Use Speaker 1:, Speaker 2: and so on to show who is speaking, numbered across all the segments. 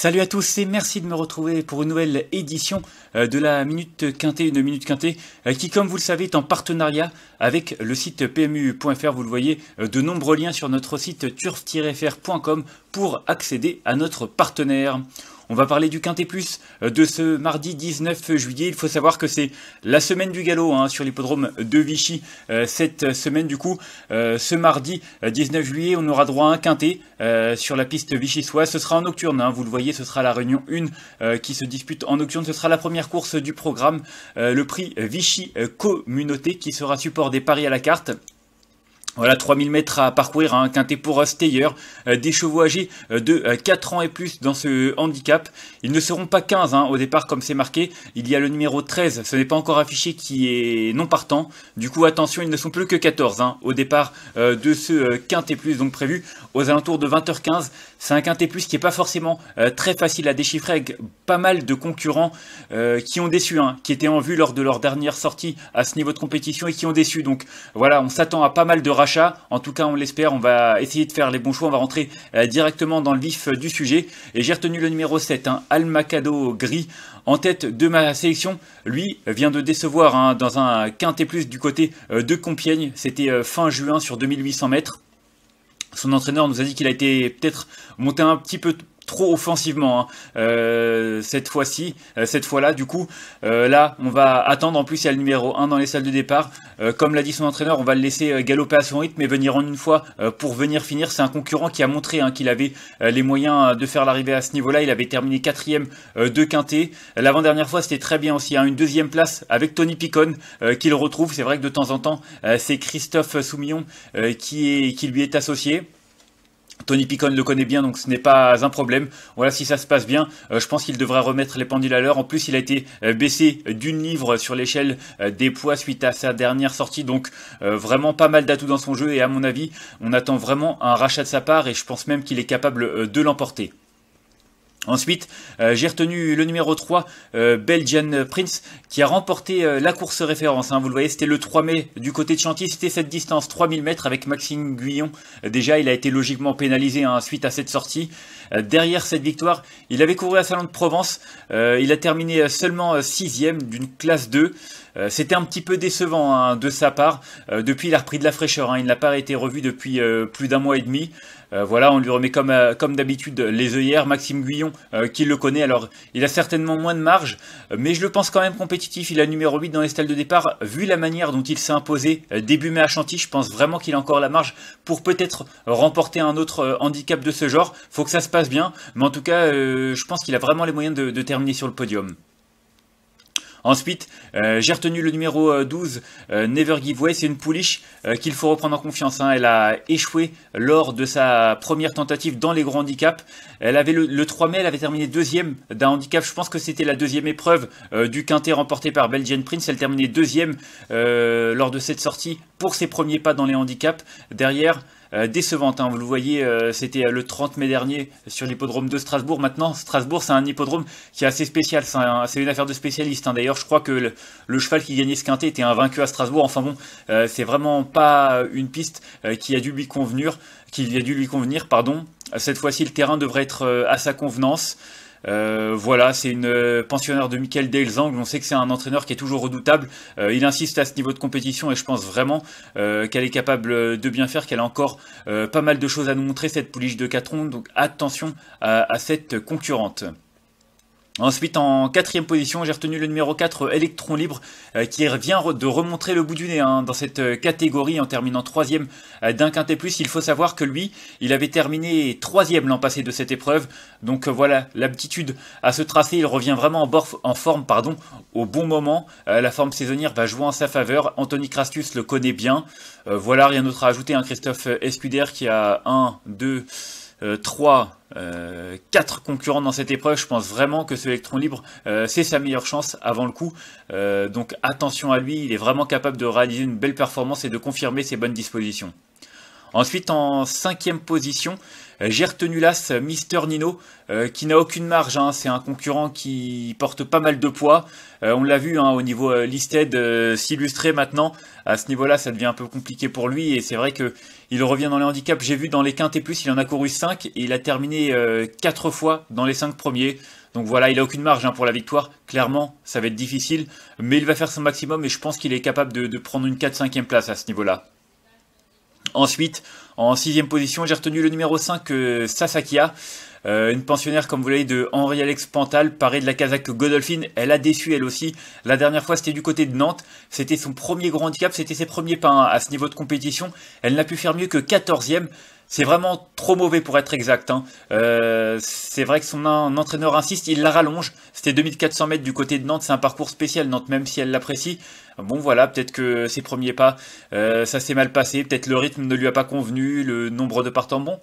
Speaker 1: Salut à tous et merci de me retrouver pour une nouvelle édition euh, de la Minute Quintée, une Minute Quintée euh, qui, comme vous le savez, est en partenariat avec le site pmu.fr. Vous le voyez, euh, de nombreux liens sur notre site turf-fr.com pour accéder à notre partenaire. On va parler du Quintet Plus euh, de ce mardi 19 juillet. Il faut savoir que c'est la semaine du galop hein, sur l'hippodrome de Vichy. Euh, cette semaine, du coup, euh, ce mardi 19 juillet, on aura droit à un Quintet sur la piste vichysoise. Ce sera en nocturne, hein, vous le voyez, ce sera la réunion 1 qui se dispute en nocturne. Ce sera la première course du programme, le prix Vichy Communauté qui sera support des paris à la carte. Voilà, 3000 mètres à parcourir, un hein. quintet pour Steyer, euh, des chevaux âgés euh, de 4 euh, ans et plus dans ce handicap. Ils ne seront pas 15 hein, au départ comme c'est marqué. Il y a le numéro 13, ce n'est pas encore affiché, qui est non partant. Du coup, attention, ils ne sont plus que 14 hein, au départ de ce quintet plus, donc prévu aux alentours de 20h15. C'est un quintet plus qui n'est pas forcément très facile à déchiffrer avec pas mal de concurrents qui ont déçu, qui étaient en vue lors de leur dernière sortie à ce niveau de compétition et qui ont déçu. Donc voilà, on s'attend à pas mal de rachats en tout cas, on l'espère, on va essayer de faire les bons choix, on va rentrer euh, directement dans le vif euh, du sujet. Et j'ai retenu le numéro 7, hein, Almacado Gris, en tête de ma sélection. Lui vient de décevoir hein, dans un quintet plus du côté euh, de Compiègne. C'était fin juin sur 2800 mètres. Son entraîneur nous a dit qu'il a été peut-être monté un petit peu trop offensivement hein. euh, cette fois-ci, euh, cette fois-là du coup. Euh, là, on va attendre, en plus il y a le numéro 1 dans les salles de départ. comme l'a dit son entraîneur, on va le laisser galoper à son rythme et venir en une fois pour venir finir. C'est un concurrent qui a montré hein, qu'il avait les moyens de faire l'arrivée à ce niveau-là. Il avait terminé quatrième de Quintet. L'avant-dernière fois, c'était très bien aussi. Hein, une deuxième place avec Tony Picon qu'il retrouve. C'est vrai que de temps en temps, c'est Christophe Soumillon qui, est, qui lui est associé. Tony Picon le connaît bien, donc ce n'est pas un problème. Voilà, si ça se passe bien, euh, je pense qu'il devrait remettre les pendules à l'heure. En plus, il a été euh, baissé d'une livre sur l'échelle euh, des poids suite à sa dernière sortie, donc vraiment pas mal d'atouts dans son jeu. Et à mon avis, on attend vraiment un rachat de sa part, et je pense même qu'il est capable de l'emporter. Ensuite, euh, j'ai retenu le numéro 3, euh, Belgian Prince, qui a remporté euh, la course référence. Hein. vous le voyez, c'était le 3 mai du côté de Chantilly. C'était cette distance, 3000 mètres, avec Maxime Guyon. déjà, il a été logiquement pénalisé hein, suite à cette sortie. derrière cette victoire, il avait couru à Salon de Provence. il a terminé seulement 6ème d'une classe 2. Euh, c'était un petit peu décevant hein, de sa part. Euh, depuis, il a repris de la fraîcheur. Hein. Il n'a pas été revu depuis euh, plus d'un mois et demi. voilà, on lui remet comme, d'habitude les œillères. Maxime Guyon, qui le connaît, alors il a certainement moins de marge, mais je le pense quand même compétitif. Il a numéro 8 dans les stalles de départ. Vu la manière dont il s'est imposé début mai à Chantilly, je pense vraiment qu'il a encore la marge pour peut-être remporter un autre handicap de ce genre. Faut que ça se passe bien, mais en tout cas, je pense qu'il a vraiment les moyens de terminer sur le podium. Ensuite, euh, j'ai retenu le numéro 12, euh, euh, Never Give Way. C'est une pouliche qu'il faut reprendre en confiance. Hein. Elle a échoué lors de sa première tentative dans les grands handicaps. Elle avait le, le 3 mai, elle avait terminé deuxième d'un handicap. Je pense que c'était la deuxième épreuve du quintet remporté par Belgian Prince. Elle terminait deuxième lors de cette sortie pour ses premiers pas dans les handicaps. Derrière, euh, décevante. Hein. vous le voyez, euh, c'était euh, le 30 mai dernier sur l'hippodrome de Strasbourg. Maintenant, Strasbourg, c'est un hippodrome qui est assez spécial. C'est une affaire de spécialiste. Hein. D'ailleurs, je crois que le, cheval qui gagnait ce quintet était invaincu à Strasbourg. Enfin bon, c'est vraiment pas une piste qui a dû lui convenir. Qui a dû lui convenir, pardon. Cette fois-ci, le terrain devrait être à sa convenance. Euh, voilà, c'est une euh, pensionnaire de Michael Delzangle, On sait que c'est un entraîneur qui est toujours redoutable. Euh, il insiste à ce niveau de compétition et je pense vraiment qu'elle est capable de bien faire, qu'elle a encore pas mal de choses à nous montrer, cette pouliche de Catron. Donc attention à cette concurrente. Ensuite, en quatrième position, j'ai retenu le numéro 4, Electron Libre, euh, qui revient de remontrer le bout du nez hein, dans cette euh, catégorie en terminant troisième euh, d'un quintet plus. Il faut savoir que lui, il avait terminé troisième l'an passé de cette épreuve. Donc voilà, l'aptitude à se tracer, il revient vraiment en, forme pardon, au bon moment. la forme saisonnière va jouer en sa faveur. Anthony Crastus le connaît bien. voilà, rien d'autre à ajouter. Hein, Christophe Escuder qui a 1, 2... 3, euh, 4 euh, concurrents dans cette épreuve. Je pense vraiment que ce électron libre, euh, c'est sa meilleure chance avant le coup. donc attention à lui, il est vraiment capable de réaliser une belle performance et de confirmer ses bonnes dispositions. Ensuite, en cinquième position, euh, j'ai retenu l'as euh, Mister Nino, euh, qui n'a aucune marge. Hein. C'est un concurrent qui porte pas mal de poids. on l'a vu hein, au niveau listed s'illustrer maintenant. À ce niveau-là, ça devient un peu compliqué pour lui. Et c'est vrai que il revient dans les handicaps. J'ai vu dans les quintes et plus, il en a couru 5 et il a terminé 4 fois dans les 5 premiers. Donc voilà, il n'a aucune marge hein, pour la victoire. Clairement, ça va être difficile. Mais il va faire son maximum et je pense qu'il est capable de, de prendre une 4-5e place à ce niveau-là. Ensuite, en sixième position, j'ai retenu le numéro 5, euh, Sasakia. Euh, une pensionnaire, comme vous l'avez, de Henri-Alex Pantal, parée de la Kazakh Godolphin. Elle a déçu, elle aussi. La dernière fois, c'était du côté de Nantes. C'était son premier grand handicap, c'était ses premiers pas hein, à ce niveau de compétition. Elle n'a pu faire mieux que 14e. C'est vraiment trop mauvais pour être exact. Hein. Euh, c'est vrai que son entraîneur insiste, il la rallonge. C'était 2400 mètres du côté de Nantes, c'est un parcours spécial Nantes, même si elle l'apprécie. Bon voilà, peut-être que ses premiers pas, euh, ça s'est mal passé, peut-être le rythme ne lui a pas convenu, le nombre de partants bon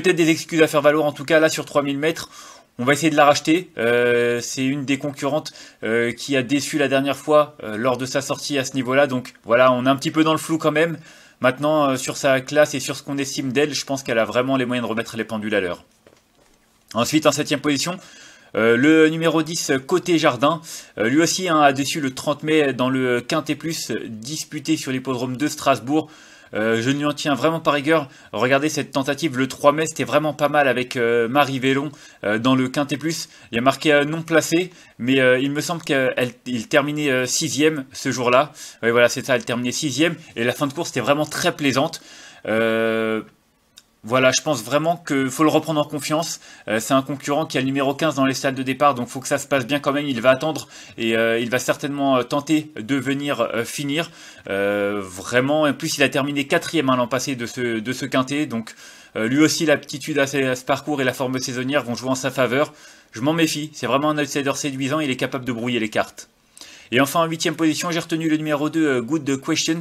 Speaker 1: peut-être des excuses à faire valoir, en tout cas là sur 3000 mètres. On va essayer de la racheter. Euh, c'est une des concurrentes euh, qui a déçu la dernière fois euh, lors de sa sortie à ce niveau-là. Donc voilà, on est un petit peu dans le flou quand même. Maintenant, sur sa classe et sur ce qu'on estime d'elle, je pense qu'elle a vraiment les moyens de remettre les pendules à l'heure. Ensuite, en septième position, le numéro 10, Côté Jardin, lui aussi hein, a déçu le 30 mai dans le Quintet Plus disputé sur l'hippodrome de Strasbourg. Euh, je ne en tiens vraiment pas rigueur. Regardez cette tentative le 3 mai, c'était vraiment pas mal avec euh, Marie Vélon euh, dans le Quintet Plus. Il y a marqué non placé, mais il me semble qu'il terminait 6 ce jour-là. Oui, voilà, c'est ça, elle terminait sixième Et la fin de course était vraiment très plaisante. Euh, voilà, je pense vraiment qu'il faut le reprendre en confiance. Euh, c'est un concurrent qui a le numéro 15 dans les stades de départ, donc faut que ça se passe bien quand même. Il va attendre et euh, il va certainement euh, tenter de venir finir. vraiment, en plus il a terminé quatrième hein, l'an passé de ce, de ce quintet, donc lui aussi l'aptitude à, à, ce parcours et la forme saisonnière vont jouer en sa faveur. Je m'en méfie, c'est vraiment un outsider séduisant, il est capable de brouiller les cartes. Et enfin en huitième position, j'ai retenu le numéro 2, Good Question,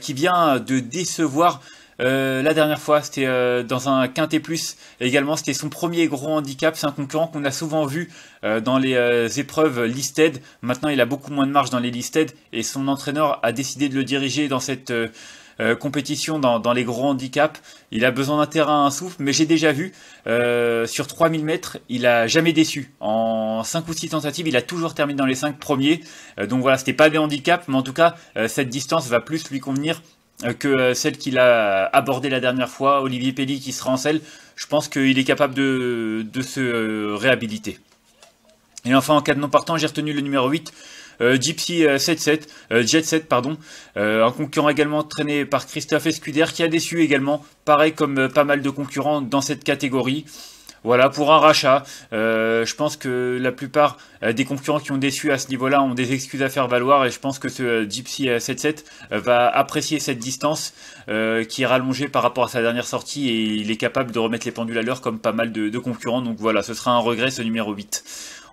Speaker 1: qui vient de décevoir euh, la dernière fois, c'était euh, dans un quintet plus. Également, c'était son premier gros handicap. C'est un concurrent qu'on a souvent vu euh, dans les épreuves listed. Maintenant, il a beaucoup moins de marge dans les listed et son entraîneur a décidé de le diriger dans cette compétition dans, dans, les gros handicaps. Il a besoin d'un terrain, un souffle, mais j'ai déjà vu, euh, sur 3000 mètres, il a jamais déçu. En 5 ou 6 tentatives, il a toujours terminé dans les 5 premiers. donc voilà, c'était pas des handicaps, mais en tout cas, cette distance va plus lui convenir euh, que euh, celle qu'il a abordée la dernière fois, Olivier Pelli qui sera en selle, je pense qu'il est capable de, se euh, réhabiliter. Et enfin, en cas de non partant, j'ai retenu le numéro 8, Gypsy 77, Jet 7, pardon, un concurrent également traîné par Christophe Escuder qui a déçu également, pareil comme pas mal de concurrents dans cette catégorie. Voilà, pour un rachat, euh, je pense que la plupart euh, des concurrents qui ont déçu à ce niveau-là ont des excuses à faire valoir et je pense que ce euh, Gypsy 77 va apprécier cette distance qui est rallongée par rapport à sa dernière sortie et il est capable de remettre les pendules à l'heure comme pas mal de, de concurrents. Donc voilà, ce sera un regret ce numéro 8.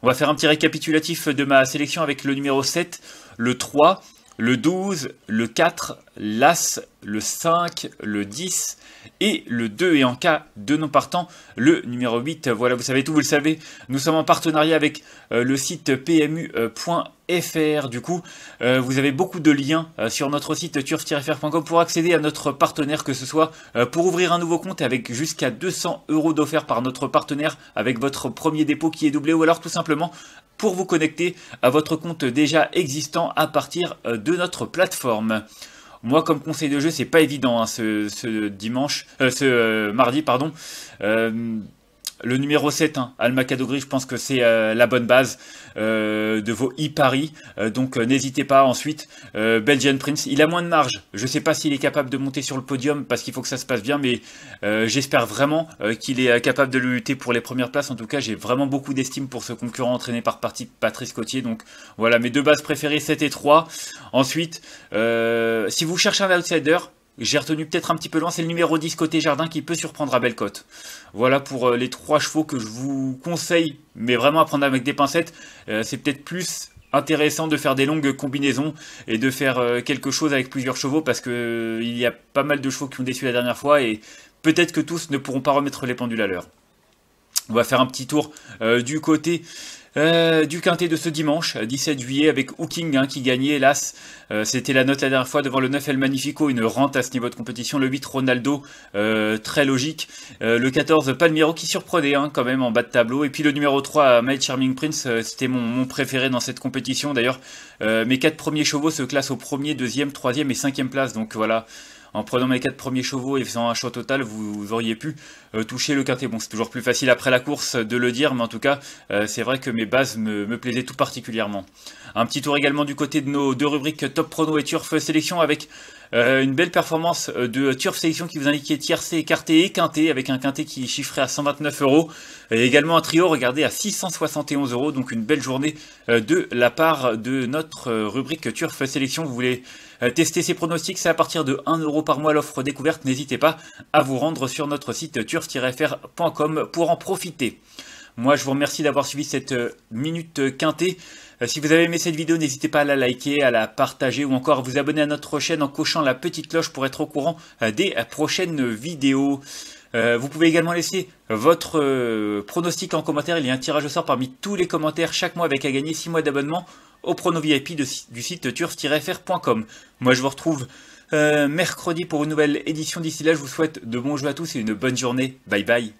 Speaker 1: On va faire un petit récapitulatif de ma sélection avec le numéro 7, le 3, le 12, le 4, l'As, le 5, le 10 et le 2. Et en cas de non partant, le numéro 8. Voilà, vous savez tout, vous le savez. Nous sommes en partenariat avec euh, le site pmu.fr. Euh, du coup, euh, vous avez beaucoup de liens sur notre site turf-fr.com pour accéder à notre partenaire, que ce soit pour ouvrir un nouveau compte avec jusqu'à 200 euros d'offert par notre partenaire avec votre premier dépôt qui est doublé ou alors tout simplement pour vous connecter à votre compte déjà existant à partir euh, de notre plateforme. Moi, comme conseil de jeu, c'est pas évident hein, ce, dimanche, euh, ce euh, mardi, pardon. Le numéro 7, hein, Alma Kadogri, je pense que c'est euh, la bonne base euh, de vos e-paris. Euh, donc n'hésitez pas ensuite. Belgian Prince, il a moins de marge. Je ne sais pas s'il est capable de monter sur le podium parce qu'il faut que ça se passe bien, mais j'espère vraiment qu'il est capable de lutter pour les premières places. En tout cas, j'ai vraiment beaucoup d'estime pour ce concurrent entraîné par Patrice Cotier. Donc voilà, mes deux bases préférées, 7 et 3. Ensuite, si vous cherchez un outsider, j'ai retenu peut-être un petit peu loin, c'est le numéro 10 côté jardin qui peut surprendre à Bellecote. Voilà pour euh, les trois chevaux que je vous conseille, mais vraiment à prendre avec des pincettes. Euh, c'est peut-être plus intéressant de faire des longues combinaisons et de faire euh, quelque chose avec plusieurs chevaux parce qu'il il y a pas mal de chevaux qui ont déçu la dernière fois et peut-être que tous ne pourront pas remettre les pendules à l'heure. On va faire un petit tour du côté euh, du quintet de ce dimanche, 17 euh, juillet, avec Hooking hein, qui gagnait, hélas. Euh, c'était la note la dernière fois devant le 9 El Magnifico, une rente à ce niveau de compétition. Le 8 Ronaldo, très logique. le 14 Palmiro qui surprenait hein, quand même en bas de tableau. Et puis le numéro 3 My Charming Prince, c'était mon, préféré dans cette compétition. D'ailleurs, mes quatre premiers chevaux se classent au premier, 3 troisième et 5 cinquième place. Donc voilà en prenant mes quatre premiers chevaux et faisant un choix total, vous auriez pu euh, toucher le quintet. Bon, c'est toujours plus facile après la course de le dire, mais en tout cas, euh, c'est vrai que mes bases me, plaisaient tout particulièrement. Un petit tour également du côté de nos deux rubriques Top Prono et Turf Sélection avec euh, une belle performance de Turf Sélection qui vous indiquait tiercé, écarté et quinté, avec un quintet qui chiffrait à 129 euros. Et également un trio regardez, à 671 euros. Donc une belle journée de la part de notre rubrique Turf Sélection. Vous voulez tester ces pronostics, c'est à partir de 1 euro par mois l'offre découverte. N'hésitez pas à vous rendre sur notre site Turf pour en profiter. Moi, je vous remercie d'avoir suivi cette euh, minute euh, quintée. Euh, si vous avez aimé cette vidéo, n'hésitez pas à la liker, à la partager ou encore à vous abonner à notre chaîne en cochant la petite cloche pour être au courant des prochaines vidéos. Vous pouvez également laisser votre pronostic en commentaire. Il y a un tirage au sort parmi tous les commentaires chaque mois avec à gagner 6 mois d'abonnement au prono VIP du site turf-fr.com. Moi, je vous retrouve euh, mercredi pour une nouvelle édition. D'ici là, je vous souhaite de bons jeux à tous et une bonne journée. Bye bye.